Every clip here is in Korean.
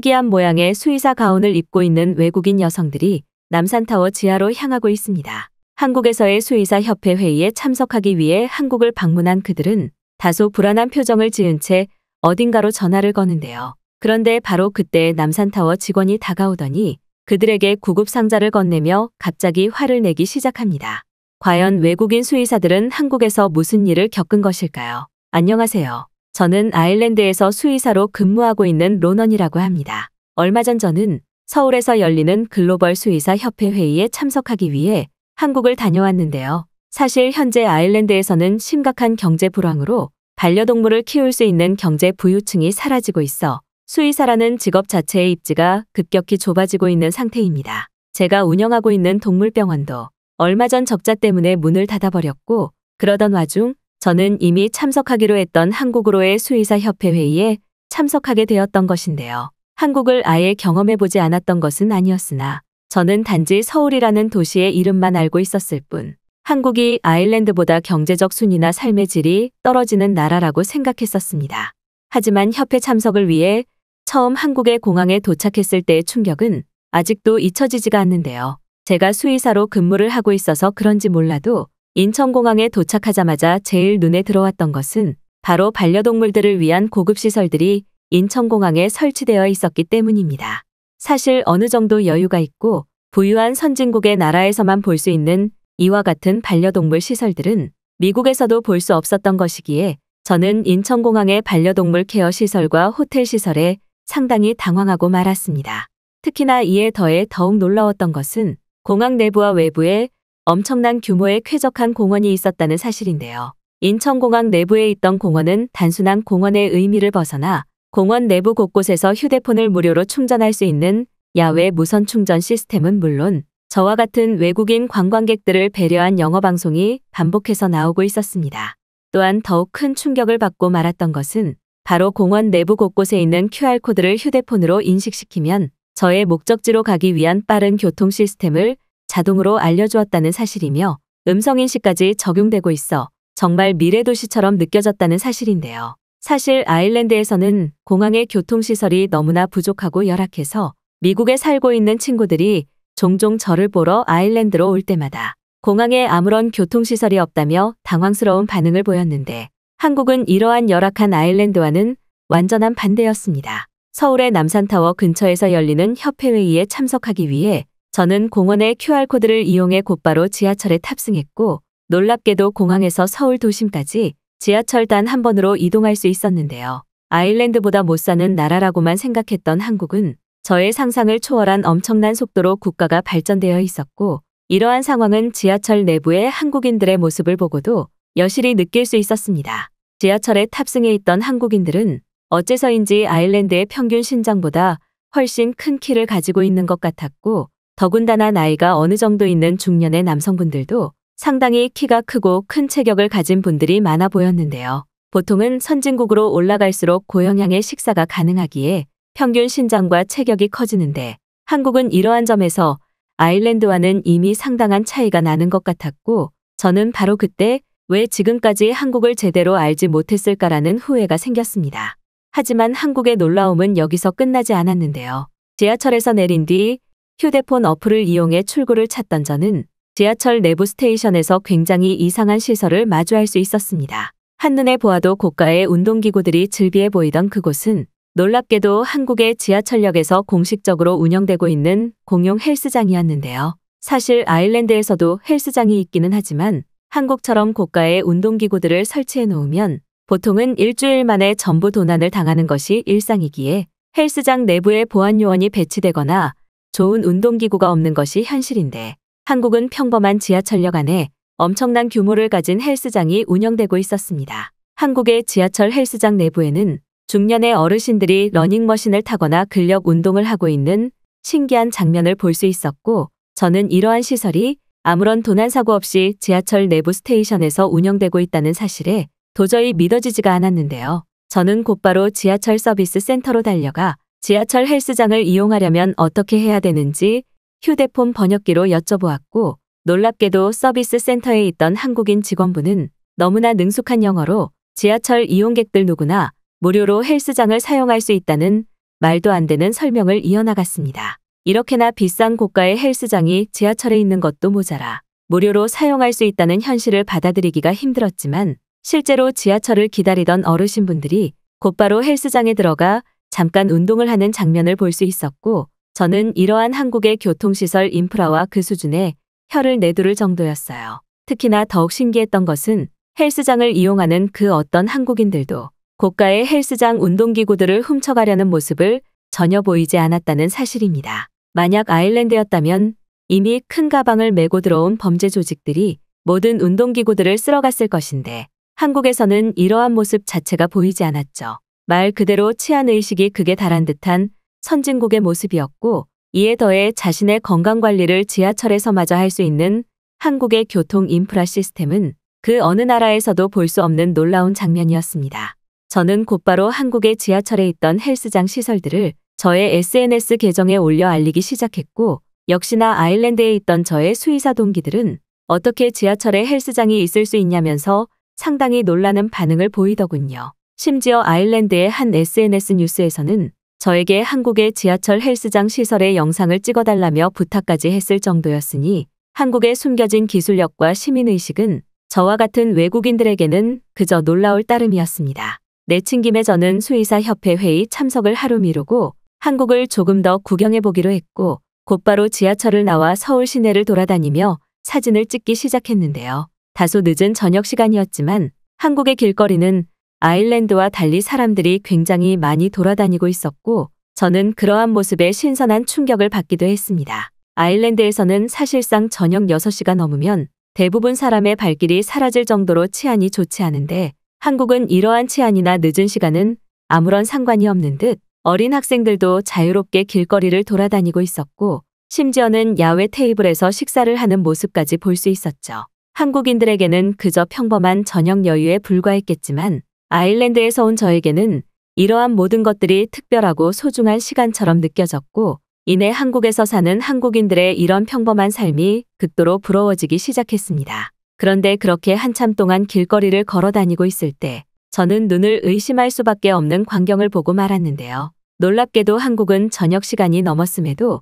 특이한 모양의 수의사 가운을 입고 있는 외국인 여성들이 남산타워 지하로 향하고 있습니다. 한국에서의 수의사 협회 회의에 참석하기 위해 한국을 방문한 그들은 다소 불안한 표정을 지은 채 어딘가로 전화를 거는데요. 그런데 바로 그때 남산타워 직원이 다가오더니 그들에게 구급 상자를 건네며 갑자기 화를 내기 시작합니다. 과연 외국인 수의사들은 한국에서 무슨 일을 겪은 것일까요? 안녕하세요. 저는 아일랜드에서 수의사로 근무하고 있는 로넌이라고 합니다. 얼마 전 저는 서울에서 열리는 글로벌 수의사 협회 회의에 참석하기 위해 한국을 다녀왔는데요. 사실 현재 아일랜드에서는 심각한 경제 불황으로 반려동물을 키울 수 있는 경제 부유층이 사라지고 있어 수의사라는 직업 자체의 입지가 급격히 좁아지고 있는 상태입니다. 제가 운영하고 있는 동물병원도 얼마 전 적자 때문에 문을 닫아버렸고 그러던 와중 저는 이미 참석하기로 했던 한국으로의 수의사협회 회의에 참석하게 되었던 것인데요. 한국을 아예 경험해보지 않았던 것은 아니었으나 저는 단지 서울이라는 도시의 이름만 알고 있었을 뿐 한국이 아일랜드보다 경제적 순위나 삶의 질이 떨어지는 나라라고 생각했었습니다. 하지만 협회 참석을 위해 처음 한국의 공항에 도착했을 때의 충격은 아직도 잊혀지지가 않는데요. 제가 수의사로 근무를 하고 있어서 그런지 몰라도 인천공항에 도착하자마자 제일 눈에 들어왔던 것은 바로 반려동물들을 위한 고급시설들이 인천공항에 설치되어 있었기 때문입니다. 사실 어느 정도 여유가 있고 부유한 선진국의 나라에서만 볼 수 있는 이와 같은 반려동물 시설들은 미국에서도 볼 수 없었던 것이기에 저는 인천공항의 반려동물 케어 시설과 호텔 시설에 상당히 당황하고 말았습니다. 특히나 이에 더해 더욱 놀라웠던 것은 공항 내부와 외부에 엄청난 규모의 쾌적한 공원이 있었다는 사실인데요. 인천공항 내부에 있던 공원은 단순한 공원의 의미를 벗어나 공원 내부 곳곳에서 휴대폰을 무료로 충전할 수 있는 야외 무선 충전 시스템은 물론 저와 같은 외국인 관광객들을 배려한 영어 방송이 반복해서 나오고 있었습니다. 또한 더욱 큰 충격을 받고 말았던 것은 바로 공원 내부 곳곳에 있는 QR코드를 휴대폰으로 인식시키면 저의 목적지로 가기 위한 빠른 교통 시스템을 자동으로 알려주었다는 사실이며 음성인식까지 적용되고 있어 정말 미래도시처럼 느껴졌다는 사실인데요. 사실 아일랜드에서는 공항의 교통시설이 너무나 부족하고 열악해서 미국에 살고 있는 친구들이 종종 저를 보러 아일랜드로 올 때마다 공항에 아무런 교통시설이 없다며 당황스러운 반응을 보였는데 한국은 이러한 열악한 아일랜드와는 완전한 반대였습니다. 서울의 남산타워 근처에서 열리는 협회회의에 참석하기 위해 저는 공원의 QR코드를 이용해 곧바로 지하철에 탑승했고 놀랍게도 공항에서 서울 도심까지 지하철 단 한 번으로 이동할 수 있었는데요. 아일랜드보다 못 사는 나라라고만 생각했던 한국은 저의 상상을 초월한 엄청난 속도로 국가가 발전되어 있었고 이러한 상황은 지하철 내부의 한국인들의 모습을 보고도 여실히 느낄 수 있었습니다. 지하철에 탑승해 있던 한국인들은 어째서인지 아일랜드의 평균 신장보다 훨씬 큰 키를 가지고 있는 것 같았고 더군다나 나이가 어느 정도 있는 중년의 남성분들도 상당히 키가 크고 큰 체격을 가진 분들이 많아 보였는데요. 보통은 선진국으로 올라갈수록 고영양의 식사가 가능하기에 평균 신장과 체격이 커지는데 한국은 이러한 점에서 아일랜드와는 이미 상당한 차이가 나는 것 같았고 저는 바로 그때 왜 지금까지 한국을 제대로 알지 못했을까라는 후회가 생겼습니다. 하지만 한국의 놀라움은 여기서 끝나지 않았는데요. 지하철에서 내린 뒤 휴대폰 어플을 이용해 출구를 찾던 저는 지하철 내부 스테이션에서 굉장히 이상한 시설을 마주할 수 있었습니다. 한눈에 보아도 고가의 운동기구들이 즐비해 보이던 그곳은 놀랍게도 한국의 지하철역에서 공식적으로 운영되고 있는 공용 헬스장이었는데요. 사실 아일랜드에서도 헬스장이 있기는 하지만 한국처럼 고가의 운동기구들을 설치해 놓으면 보통은 일주일 만에 전부 도난을 당하는 것이 일상이기에 헬스장 내부에 보안 요원이 배치되거나 좋은 운동기구가 없는 것이 현실인데 한국은 평범한 지하철역 안에 엄청난 규모를 가진 헬스장이 운영되고 있었습니다. 한국의 지하철 헬스장 내부에는 중년의 어르신들이 러닝머신을 타거나 근력 운동을 하고 있는 신기한 장면을 볼 수 있었고 저는 이러한 시설이 아무런 도난 사고 없이 지하철 내부 스테이션에서 운영되고 있다는 사실에 도저히 믿어지지가 않았는데요. 저는 곧바로 지하철 서비스 센터로 달려가 지하철 헬스장을 이용하려면 어떻게 해야 되는지 휴대폰 번역기로 여쭤보았고 놀랍게도 서비스 센터에 있던 한국인 직원분은 너무나 능숙한 영어로 지하철 이용객들 누구나 무료로 헬스장을 사용할 수 있다는 말도 안 되는 설명을 이어나갔습니다. 이렇게나 비싼 고가의 헬스장이 지하철에 있는 것도 모자라 무료로 사용할 수 있다는 현실을 받아들이기가 힘들었지만 실제로 지하철을 기다리던 어르신분들이 곧바로 헬스장에 들어가 잠깐 운동을 하는 장면을 볼 수 있었고 저는 이러한 한국의 교통시설 인프라와 그 수준에 혀를 내두를 정도였어요. 특히나 더욱 신기했던 것은 헬스장을 이용하는 그 어떤 한국인들도 고가의 헬스장 운동기구들을 훔쳐가려는 모습을 전혀 보이지 않았다는 사실입니다. 만약 아일랜드였다면 이미 큰 가방을 메고 들어온 범죄 조직들이 모든 운동기구들을 쓸어갔을 것인데 한국에서는 이러한 모습 자체가 보이지 않았죠. 말 그대로 치안의식이 극에 달한 듯한 선진국의 모습이었고 이에 더해 자신의 건강관리를 지하철에서마저 할 수 있는 한국의 교통 인프라 시스템은 그 어느 나라에서도 볼 수 없는 놀라운 장면이었습니다. 저는 곧바로 한국의 지하철에 있던 헬스장 시설들을 저의 SNS 계정에 올려 알리기 시작했고 역시나 아일랜드에 있던 저의 수의사 동기들은 어떻게 지하철에 헬스장이 있을 수 있냐면서 상당히 놀라는 반응을 보이더군요. 심지어 아일랜드의 한 SNS 뉴스에서는 저에게 한국의 지하철 헬스장 시설의 영상을 찍어달라며 부탁까지 했을 정도였으니 한국의 숨겨진 기술력과 시민의식은 저와 같은 외국인들에게는 그저 놀라울 따름이었습니다. 내친김에 저는 수의사협회 회의 참석을 하루 미루고 한국을 조금 더 구경해보기로 했고 곧바로 지하철을 나와 서울 시내를 돌아다니며 사진을 찍기 시작했는데요. 다소 늦은 저녁 시간이었지만 한국의 길거리는 아일랜드와 달리 사람들이 굉장히 많이 돌아다니고 있었고 저는 그러한 모습에 신선한 충격을 받기도 했습니다. 아일랜드에서는 사실상 저녁 6시가 넘으면 대부분 사람의 발길이 사라질 정도로 치안이 좋지 않은데 한국은 이러한 치안이나 늦은 시간은 아무런 상관이 없는 듯 어린 학생들도 자유롭게 길거리를 돌아다니고 있었고 심지어는 야외 테이블에서 식사를 하는 모습까지 볼 수 있었죠. 한국인들에게는 그저 평범한 저녁 여유에 불과했겠지만 아일랜드에서 온 저에게는 이러한 모든 것들이 특별하고 소중한 시간처럼 느껴졌고, 이내 한국에서 사는 한국인들의 이런 평범한 삶이 극도로 부러워지기 시작했습니다. 그런데 그렇게 한참 동안 길거리를 걸어 다니고 있을 때, 저는 눈을 의심할 수밖에 없는 광경을 보고 말았는데요. 놀랍게도 한국은 저녁 시간이 넘었음에도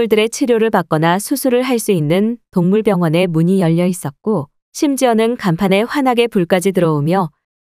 반려동물들의 치료를 받거나 수술을 할 수 있는 동물병원의 문이 열려 있었고, 심지어는 간판에 환하게 불까지 들어오며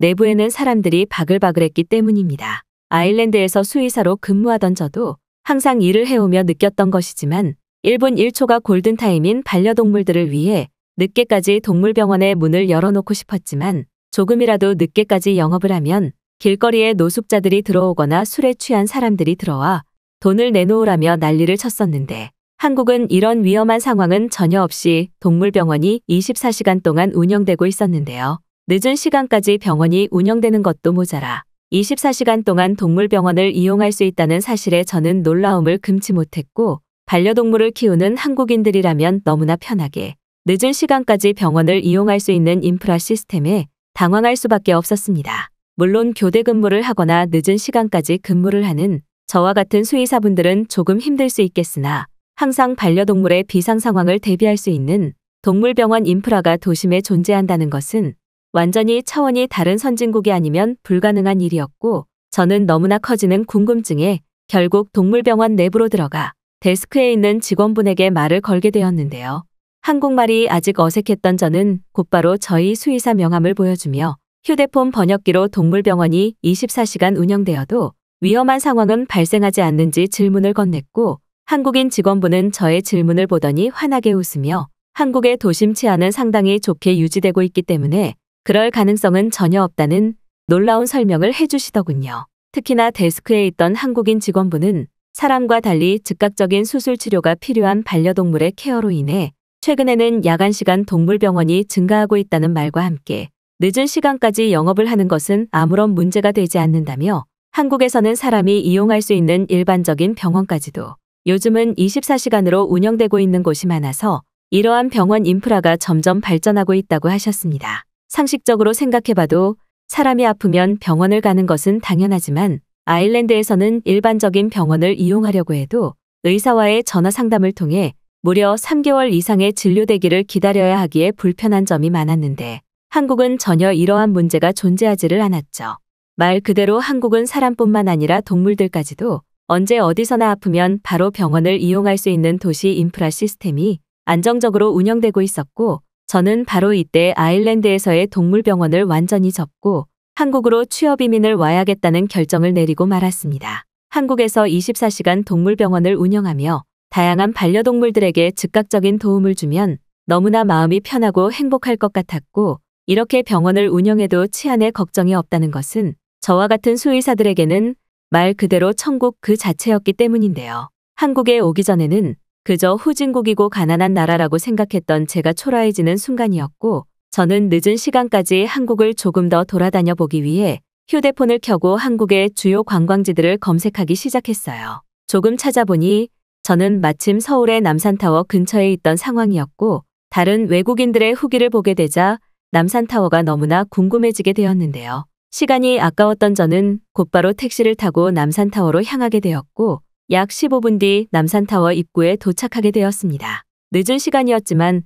내부에는 사람들이 바글바글했기 때문입니다. 아일랜드에서 수의사로 근무하던 저도 항상 일을 해오며 느꼈던 것이지만 1분 1초가 골든타임인 반려동물들을 위해 늦게까지 동물병원의 문을 열어놓고 싶었지만 조금이라도 늦게까지 영업을 하면 길거리에 노숙자들이 들어오거나 술에 취한 사람들이 들어와 돈을 내놓으라며 난리를 쳤었는데 한국은 이런 위험한 상황은 전혀 없이 동물병원이 24시간 동안 운영되고 있었는데요. 늦은 시간까지 병원이 운영되는 것도 모자라 24시간 동안 동물병원을 이용할 수 있다는 사실에 저는 놀라움을 금치 못했고 반려동물을 키우는 한국인들이라면 너무나 편하게 늦은 시간까지 병원을 이용할 수 있는 인프라 시스템에 당황할 수밖에 없었습니다. 물론 교대 근무를 하거나 늦은 시간까지 근무를 하는 저와 같은 수의사분들은 조금 힘들 수 있겠으나 항상 반려동물의 비상 상황을 대비할 수 있는 동물병원 인프라가 도심에 존재한다는 것은 완전히 차원이 다른 선진국이 아니면 불가능한 일이었고 저는 너무나 커지는 궁금증에 결국 동물병원 내부로 들어가 데스크에 있는 직원분에게 말을 걸게 되었는데요. 한국말이 아직 어색했던 저는 곧바로 저희 수의사 명함을 보여주며 휴대폰 번역기로 동물병원이 24시간 운영되어도 위험한 상황은 발생하지 않는지 질문을 건넸고 한국인 직원분은 저의 질문을 보더니 환하게 웃으며 한국의 도심 치안은 상당히 좋게 유지되고 있기 때문에 그럴 가능성은 전혀 없다는 놀라운 설명을 해주시더군요. 특히나 데스크에 있던 한국인 직원분은 사람과 달리 즉각적인 수술 치료가 필요한 반려동물의 케어로 인해 최근에는 야간 시간 동물병원이 증가하고 있다는 말과 함께 늦은 시간까지 영업을 하는 것은 아무런 문제가 되지 않는다며 한국에서는 사람이 이용할 수 있는 일반적인 병원까지도 요즘은 24시간으로 운영되고 있는 곳이 많아서 이러한 병원 인프라가 점점 발전하고 있다고 하셨습니다. 상식적으로 생각해봐도 사람이 아프면 병원을 가는 것은 당연하지만 아일랜드에서는 일반적인 병원을 이용하려고 해도 의사와의 전화 상담을 통해 무려 3개월 이상의 진료 대기를 기다려야 하기에 불편한 점이 많았는데 한국은 전혀 이러한 문제가 존재하지를 않았죠. 말 그대로 한국은 사람뿐만 아니라 동물들까지도 언제 어디서나 아프면 바로 병원을 이용할 수 있는 도시 인프라 시스템이 안정적으로 운영되고 있었고 저는 바로 이때 아일랜드에서의 동물병원을 완전히 접고 한국으로 취업 이민을 와야겠다는 결정을 내리고 말았습니다. 한국에서 24시간 동물병원을 운영하며 다양한 반려동물들에게 즉각적인 도움을 주면 너무나 마음이 편하고 행복할 것 같았고 이렇게 병원을 운영해도 치안에 걱정이 없다는 것은 저와 같은 수의사들에게는 말 그대로 천국 그 자체였기 때문인데요. 한국에 오기 전에는 그저 후진국이고 가난한 나라라고 생각했던 제가 초라해지는 순간이었고 저는 늦은 시간까지 한국을 조금 더 돌아다녀 보기 위해 휴대폰을 켜고 한국의 주요 관광지들을 검색하기 시작했어요. 조금 찾아보니 저는 마침 서울의 남산타워 근처에 있던 상황이었고 다른 외국인들의 후기를 보게 되자 남산타워가 너무나 궁금해지게 되었는데요. 시간이 아까웠던 저는 곧바로 택시를 타고 남산타워로 향하게 되었고 약 15분 뒤 남산타워 입구에 도착하게 되었습니다. 늦은 시간이었지만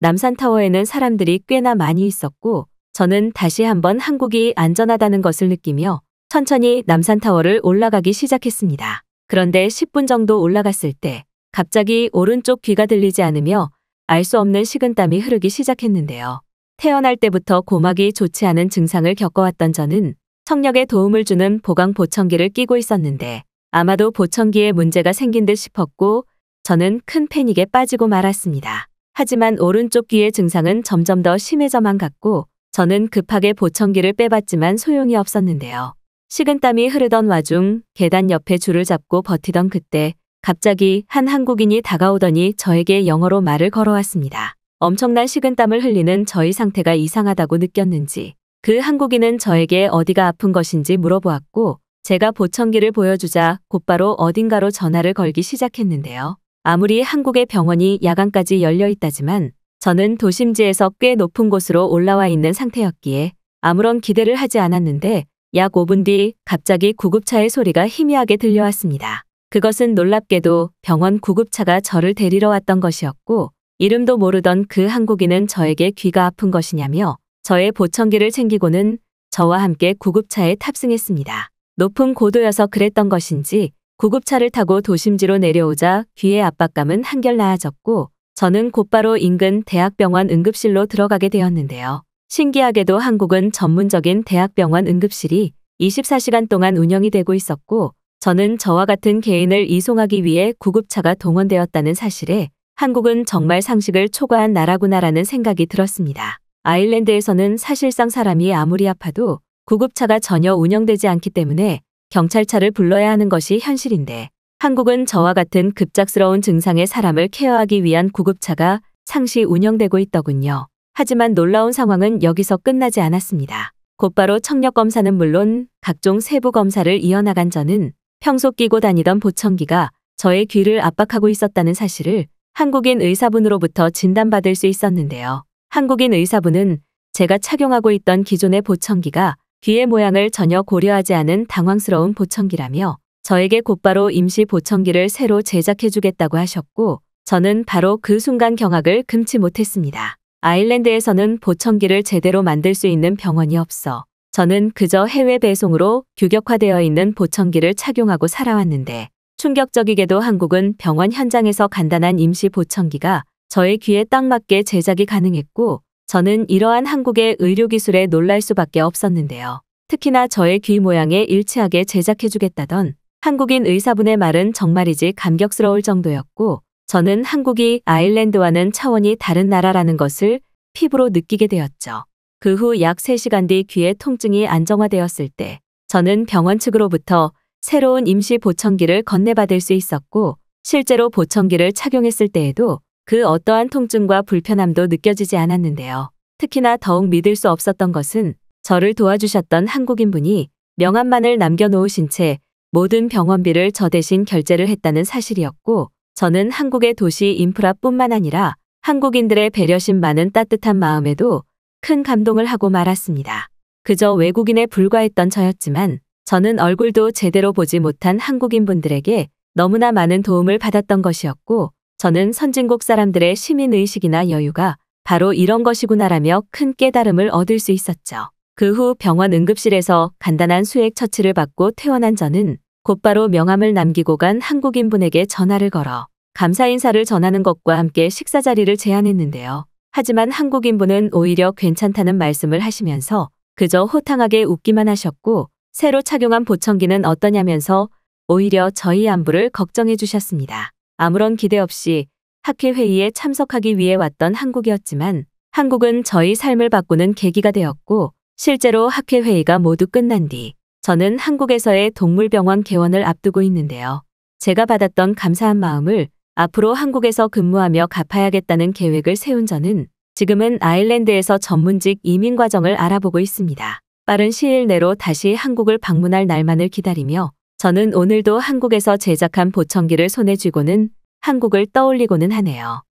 남산타워에는 사람들이 꽤나 많이 있었고 저는 다시 한번 한국이 안전하다는 것을 느끼며 천천히 남산타워를 올라가기 시작했습니다. 그런데 10분 정도 올라갔을 때 갑자기 오른쪽 귀가 들리지 않으며 알 수 없는 식은땀이 흐르기 시작했는데요. 태어날 때부터 고막이 좋지 않은 증상을 겪어왔던 저는 청력에 도움을 주는 보강 보청기를 끼고 있었는데 아마도 보청기에 문제가 생긴 듯 싶었고 저는 큰 패닉에 빠지고 말았습니다. 하지만 오른쪽 귀의 증상은 점점 더 심해져만 갔고 저는 급하게 보청기를 빼봤지만 소용이 없었는데요. 식은땀이 흐르던 와중 계단 옆에 줄을 잡고 버티던 그때 갑자기 한 한국인이 다가오더니 저에게 영어로 말을 걸어왔습니다. 엄청난 식은땀을 흘리는 저희 상태가 이상하다고 느꼈는지 그 한국인은 저에게 어디가 아픈 것인지 물어보았고 제가 보청기를 보여주자 곧바로 어딘가로 전화를 걸기 시작했는데요. 아무리 한국의 병원이 야간까지 열려 있다지만 저는 도심지에서 꽤 높은 곳으로 올라와 있는 상태였기에 아무런 기대를 하지 않았는데 약 5분 뒤 갑자기 구급차의 소리가 희미하게 들려왔습니다. 그것은 놀랍게도 병원 구급차가 저를 데리러 왔던 것이었고 이름도 모르던 그 한국인은 저에게 귀가 아픈 것이냐며 저의 보청기를 챙기고는 저와 함께 구급차에 탑승했습니다. 높은 고도여서 그랬던 것인지 구급차를 타고 도심지로 내려오자 귀의 압박감은 한결 나아졌고 저는 곧바로 인근 대학병원 응급실로 들어가게 되었는데요. 신기하게도 한국은 전문적인 대학병원 응급실이 24시간 동안 운영이 되고 있었고 저는 저와 같은 개인을 이송하기 위해 구급차가 동원되었다는 사실에 한국은 정말 상식을 초과한 나라구나라는 생각이 들었습니다. 아일랜드에서는 사실상 사람이 아무리 아파도 구급차가 전혀 운영되지 않기 때문에 경찰차를 불러야 하는 것이 현실인데 한국은 저와 같은 급작스러운 증상의 사람을 케어하기 위한 구급차가 상시 운영되고 있더군요. 하지만 놀라운 상황은 여기서 끝나지 않았습니다. 곧바로 청력 검사는 물론 각종 세부 검사를 이어나간 저는 평소 끼고 다니던 보청기가 저의 귀를 압박하고 있었다는 사실을 한국인 의사분으로부터 진단받을 수 있었는데요. 한국인 의사분은 제가 착용하고 있던 기존의 보청기가 귀의 모양을 전혀 고려하지 않은 당황스러운 보청기라며 저에게 곧바로 임시 보청기를 새로 제작해주겠다고 하셨고 저는 바로 그 순간 경악을 금치 못했습니다. 아일랜드에서는 보청기를 제대로 만들 수 있는 병원이 없어 저는 그저 해외 배송으로 규격화되어 있는 보청기를 착용하고 살아왔는데 충격적이게도 한국은 병원 현장에서 간단한 임시 보청기가 저의 귀에 딱 맞게 제작이 가능했고 저는 이러한 한국의 의료기술에 놀랄 수밖에 없었는데요. 특히나 저의 귀 모양에 일치하게 제작해주겠다던 한국인 의사분의 말은 정말이지 감격스러울 정도였고 저는 한국이 아일랜드와는 차원이 다른 나라라는 것을 피부로 느끼게 되었죠. 그 후 약 3시간 뒤 귀의 통증이 안정화되었을 때 저는 병원 측으로부터 새로운 임시 보청기를 건네받을 수 있었고 실제로 보청기를 착용했을 때에도 그 어떠한 통증과 불편함도 느껴지지 않았는데요. 특히나 더욱 믿을 수 없었던 것은 저를 도와주셨던 한국인분이 명함만을 남겨놓으신 채 모든 병원비를 저 대신 결제를 했다는 사실이었고 저는 한국의 도시 인프라뿐만 아니라 한국인들의 배려심 많은 따뜻한 마음에도 큰 감동을 하고 말았습니다. 그저 외국인에 불과했던 저였지만 저는 얼굴도 제대로 보지 못한 한국인분들에게 너무나 많은 도움을 받았던 것이었고 저는 선진국 사람들의 시민의식이나 여유가 바로 이런 것이구나라며 큰 깨달음을 얻을 수 있었죠. 그 후 병원 응급실에서 간단한 수액 처치를 받고 퇴원한 저는 곧바로 명함을 남기고 간 한국인분에게 전화를 걸어 감사 인사를 전하는 것과 함께 식사 자리를 제안했는데요. 하지만 한국인분은 오히려 괜찮다는 말씀을 하시면서 그저 호탕하게 웃기만 하셨고 새로 착용한 보청기는 어떠냐면서 오히려 저희 안부를 걱정해 주셨습니다. 아무런 기대 없이 학회 회의에 참석하기 위해 왔던 한국이었지만 한국은 저희 삶을 바꾸는 계기가 되었고 실제로 학회 회의가 모두 끝난 뒤 저는 한국에서의 동물병원 개원을 앞두고 있는데요. 제가 받았던 감사한 마음을 앞으로 한국에서 근무하며 갚아야겠다는 계획을 세운 저는 지금은 아일랜드에서 전문직 이민 과정을 알아보고 있습니다. 빠른 시일 내로 다시 한국을 방문할 날만을 기다리며 저는 오늘도 한국에서 제작한 보청기를 손에 쥐고는 한국을 떠올리고는 하네요.